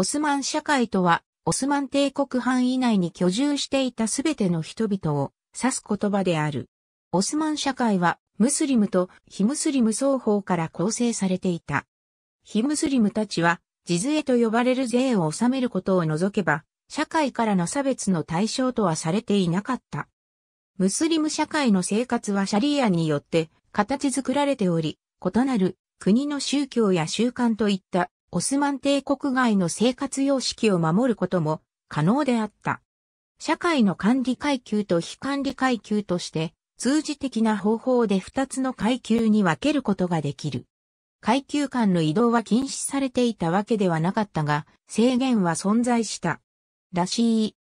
オスマン社会とは、オスマン帝国範囲内に居住していたすべての人々を指す言葉である。オスマン社会は、ムスリムと非ムスリム双方から構成されていた。非ムスリムたちは、地税と呼ばれる税を納めることを除けば、社会からの差別の対象とはされていなかった。ムスリム社会の生活はシャリアによって形作られており、異なる国の宗教や習慣といったオスマン帝国外の生活様式を守ることも可能であった。社会の管理階級と非管理階級として、通じ的な方法で二つの階級に分けることができる。階級間の移動は禁止されていたわけではなかったが、制限は存在した。らしい。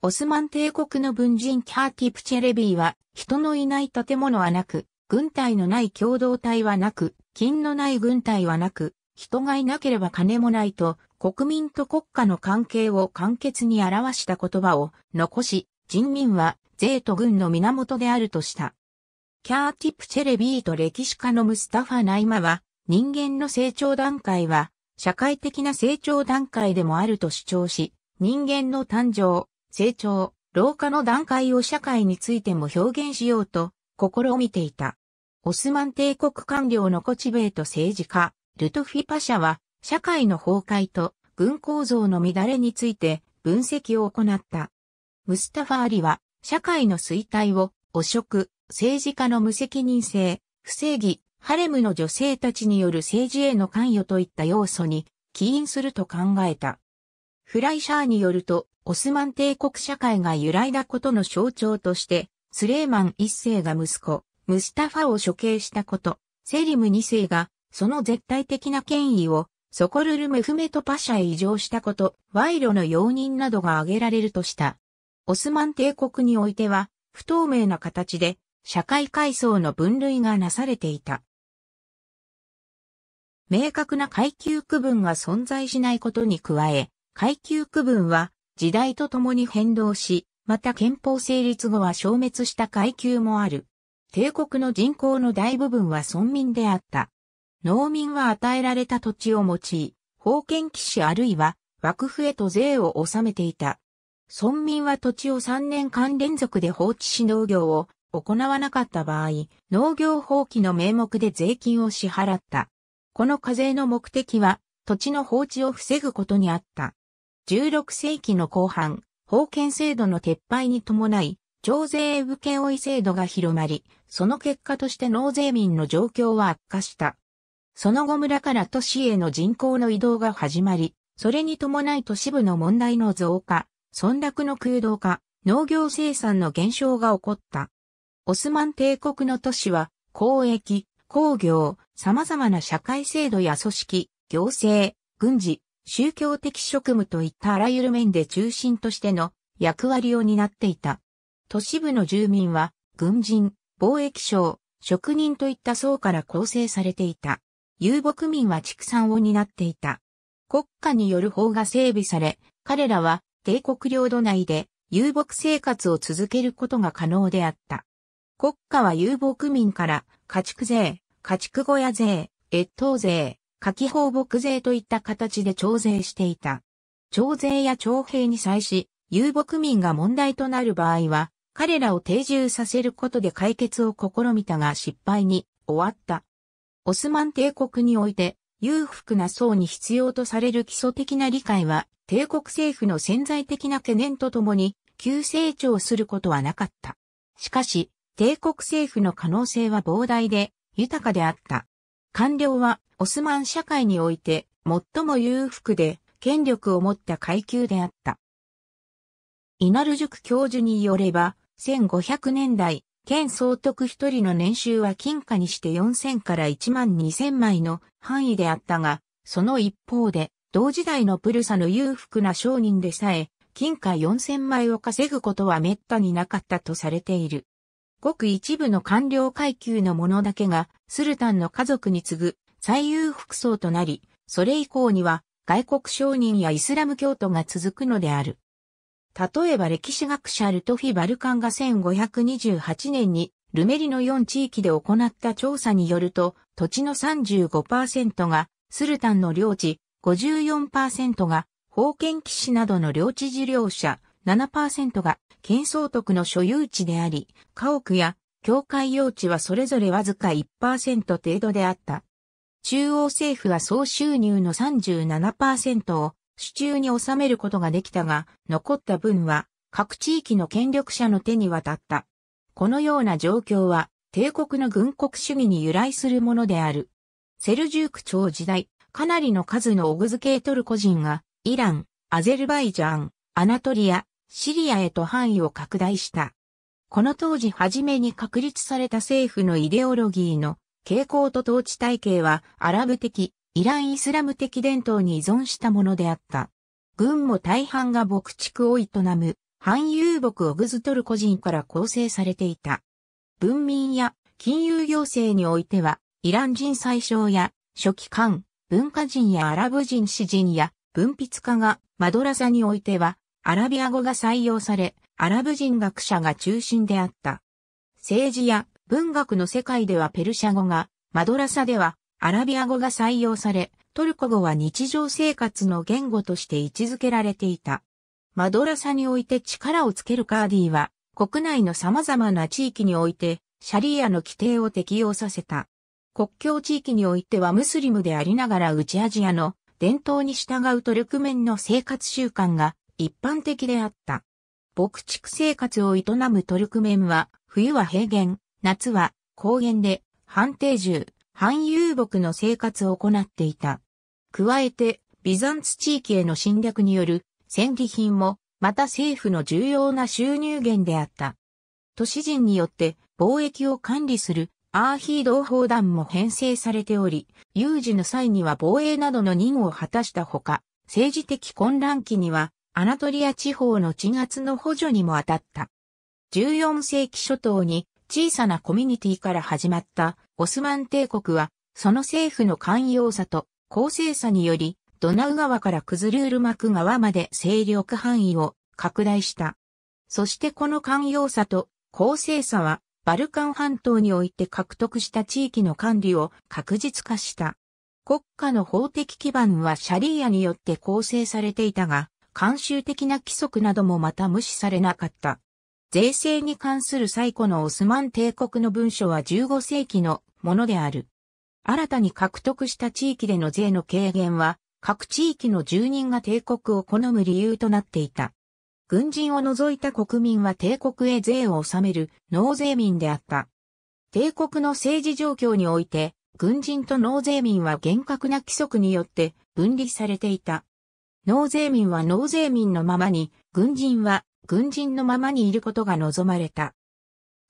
オスマン帝国の文人キャーティ・プチェレビーは、人のいない建物はなく、軍隊のない共同体はなく、金のない軍隊はなく、人がいなければ金もないと、国民と国家の関係を簡潔に表した言葉を残し、人民は税と軍の源であるとした。キャーティプチェレビーと歴史家のムスタファ・ナイマは、人間の成長段階は、社会的な成長段階でもあると主張し、人間の誕生、成長、老化の段階を社会についても表現しようと、試みていた。オスマン帝国官僚のコチベート政治家、ルトフィパ社は、社会の崩壊と軍構造の乱れについて分析を行った。ムスタファ・ーリは、社会の衰退を、汚職、政治家の無責任性、不正義、ハレムの女性たちによる政治への関与といった要素に起因すると考えた。フライシャーによると、オスマン帝国社会が揺らいだことの象徴として、スレーマン一世が息子、ムスタファを処刑したこと、セリム二世がその絶対的な権威をソコルルメフメトパシャへ移譲したこと、賄賂の容認などが挙げられるとした。オスマン帝国においては、不透明な形で、社会階層の分類がなされていた。明確な階級区分が存在しないことに加え、階級区分は時代とともに変動し、また憲法成立後は消滅した階級もある。帝国の人口の大部分は村民であった。農民は与えられた土地を用い、封建騎士あるいは枠府へと税を納めていた。村民は土地を3年間連続で放置し農業を行わなかった場合、農業放棄の名目で税金を支払った。この課税の目的は、土地の放置を防ぐことにあった。16世紀の後半、封建制度の撤廃に伴い、徴税武家追い制度が広まり、その結果として納税民の状況は悪化した。その後村から都市への人口の移動が始まり、それに伴い都市部の問題の増加、村落の空洞化、農業生産の減少が起こった。オスマン帝国の都市は、交易、工業、様々な社会制度や組織、行政、軍事、宗教的職務といったあらゆる面で中心としての役割を担っていた。都市部の住民は、軍人、貿易商、職人といった層から構成されていた。遊牧民は畜産を担っていた。国家による法が整備され、彼らは帝国領土内で遊牧生活を続けることが可能であった。国家は遊牧民から家畜税、家畜小屋税、越冬税、夏季放牧税といった形で徴税していた。徴税や徴兵に際し、遊牧民が問題となる場合は、彼らを定住させることで解決を試みたが失敗に終わった。オスマン帝国において、裕福な層に必要とされる基礎的な理解は、帝国政府の潜在的な懸念とともに、急成長することはなかった。しかし、帝国政府の可能性は膨大で、豊かであった。官僚は、オスマン社会において、最も裕福で、権力を持った階級であった。イナル塾教授によれば、1500年代、県総督一人の年収は金貨にして4000から1万2000枚の範囲であったが、その一方で、同時代のプルサの裕福な商人でさえ、金貨4000枚を稼ぐことは滅多になかったとされている。ごく一部の官僚階級の者だけが、スルタンの家族に次ぐ最裕福層となり、それ以降には外国商人やイスラム教徒が続くのである。例えば歴史学者ルトフィ・バルカンが1528年にルメリの4地域で行った調査によると、土地の35%がスルタンの領地、54%が封建騎士などの領地事業者、7%が県総督の所有地であり、家屋や教会用地はそれぞれわずか1%程度であった。中央政府は総収入の37%を手中に収めることができたが、残った分は各地域の権力者の手に渡った。このような状況は帝国の軍国主義に由来するものである。セルジューク朝時代、かなりの数のオグズ系トルコ人が、イラン、アゼルバイジャン、アナトリア、シリアへと範囲を拡大した。この当時初めに確立された政府のイデオロギーの傾向と統治体系はアラブ的イランイスラム的伝統に依存したものであった。軍も大半が牧畜を営む、反遊牧オグズトル個人から構成されていた。文民や金融行政においては、イラン人最小や書記官、文化人やアラブ人詩人や文筆家がマドラサにおいては、アラビア語が採用され、アラブ人学者が中心であった。政治や文学の世界ではペルシャ語が、マドラサではアラビア語が採用され、トルコ語は日常生活の言語として位置づけられていた。マドラサにおいて力をつけるカーディは、国内の様々な地域において、シャリアの規定を適用させた。国境地域においてはムスリムでありながら内アジアの伝統に従うトルクメンの生活習慣が一般的であった。牧畜生活を営むトルクメンは、冬は平原、夏は高原で、判定住、反遊牧の生活を行っていた。加えて、ビザンツ地域への侵略による戦利品も、また政府の重要な収入源であった。都市人によって貿易を管理するアーヒー同胞団も編成されており、有事の際には防衛などの任務を果たしたほか、政治的混乱期にはアナトリア地方の地圧の補助にも当たった。14世紀初頭に小さなコミュニティから始まったオスマン帝国は、その政府の寛容さと公正さにより、ドナウ川からクズルール幕川まで勢力範囲を拡大した。そしてこの寛容さと公正さは、バルカン半島において獲得した地域の管理を確実化した。国家の法的基盤はシャリーアによって構成されていたが、慣習的な規則などもまた無視されなかった。税制に関する最古のオスマン帝国の文書は15世紀のものである。新たに獲得した地域での税の軽減は、各地域の住人が帝国を好む理由となっていた。軍人を除いた国民は帝国へ税を納める納税民であった。帝国の政治状況において、軍人と納税民は厳格な規則によって分離されていた。納税民は納税民のままに、軍人は軍人のままにいることが望まれた。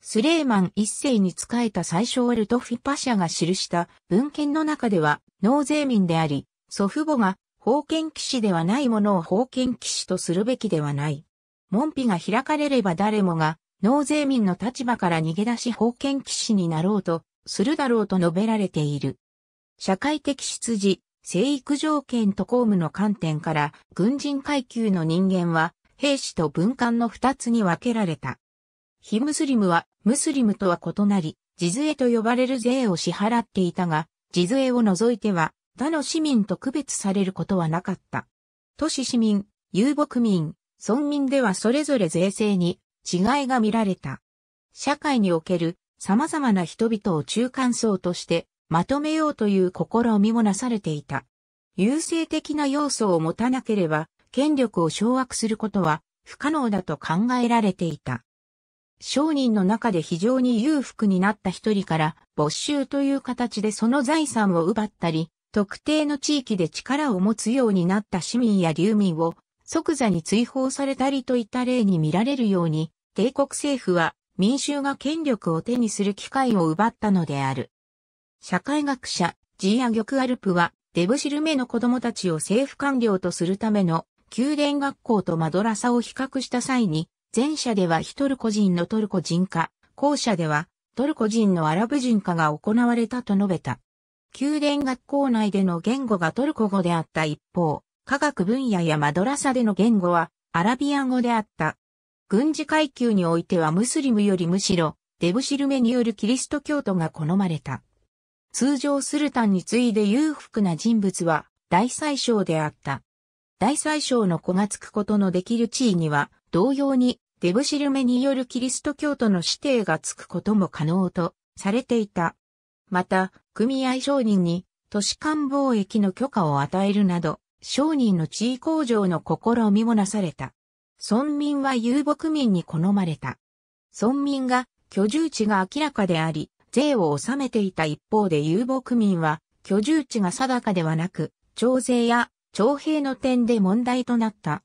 スレーマン一世に仕えた最初オルトフィパシャが記した文献の中では納税民であり、祖父母が封建騎士ではないものを封建騎士とするべきではない。門扉が開かれれば誰もが納税民の立場から逃げ出し封建騎士になろうとするだろうと述べられている。社会的出自、生育条件と公務の観点から軍人階級の人間は兵士と文官の二つに分けられた。非ムスリムは、ムスリムとは異なり、地税と呼ばれる税を支払っていたが、地税を除いては、他の市民と区別されることはなかった。都市市民、遊牧民、村民ではそれぞれ税制に違いが見られた。社会における様々な人々を中間層としてまとめようという試みもなされていた。優勢的な要素を持たなければ権力を掌握することは不可能だと考えられていた。商人の中で非常に裕福になった一人から没収という形でその財産を奪ったり、特定の地域で力を持つようになった市民や流民を即座に追放されたりといった例に見られるように、帝国政府は民衆が権力を手にする機会を奪ったのである。社会学者、ジーア・ギョクアルプは、デブシルメの子供たちを政府官僚とするための宮殿学校とマドラサを比較した際に、前者ではヒトルコ人のトルコ人化、後者ではトルコ人のアラブ人化が行われたと述べた。宮殿学校内での言語がトルコ語であった一方、科学分野やマドラサでの言語はアラビア語であった。軍事階級においてはムスリムよりむしろデブシルメによるキリスト教徒が好まれた。通常スルタンに次いで裕福な人物は大宰相であった。大宰相の子がつくことのできる地位には同様にデブシルメによるキリスト教徒の指定がつくことも可能とされていた。また、組合商人に都市間貿易の許可を与えるなど、商人の地位向上の試みもなされた。村民は遊牧民に好まれた。村民が居住地が明らかであり、税を納めていた一方で遊牧民は居住地が定かではなく、徴税や徴兵の点で問題となった。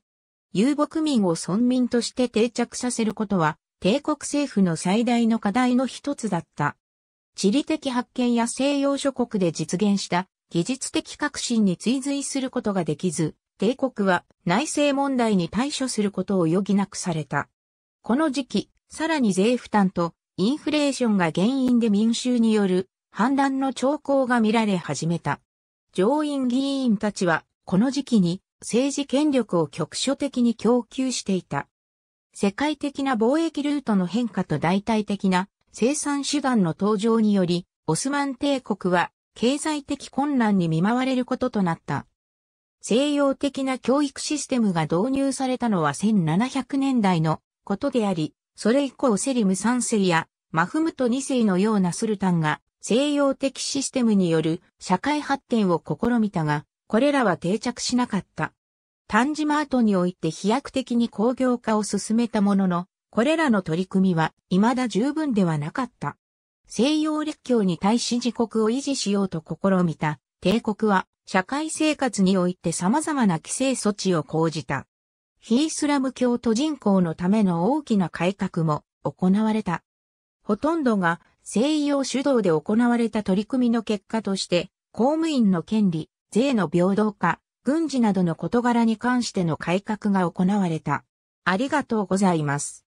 遊牧民を村民として定着させることは、帝国政府の最大の課題の一つだった。地理的発見や西洋諸国で実現した技術的革新に追随することができず、帝国は内政問題に対処することを余儀なくされた。この時期、さらに税負担とインフレーションが原因で民衆による反乱の兆候が見られ始めた。上院議員たちはこの時期に政治権力を局所的に供給していた。世界的な貿易ルートの変化と代替的な生産手段の登場により、オスマン帝国は経済的混乱に見舞われることとなった。西洋的な教育システムが導入されたのは1700年代のことであり、それ以降セリム3世やマフムト2世のようなスルタンが西洋的システムによる社会発展を試みたが、これらは定着しなかった。マートにおいて飛躍的に工業化を進めたものの、これらの取り組みは未だ十分ではなかった。西洋列強に対し自国を維持しようと試みた帝国は社会生活において様々な規制措置を講じた。非イスラム教徒人口のための大きな改革も行われた。ほとんどが西洋主導で行われた取り組みの結果として、公務員の権利、税の平等化、軍事などの事柄に関しての改革が行われた。ありがとうございます。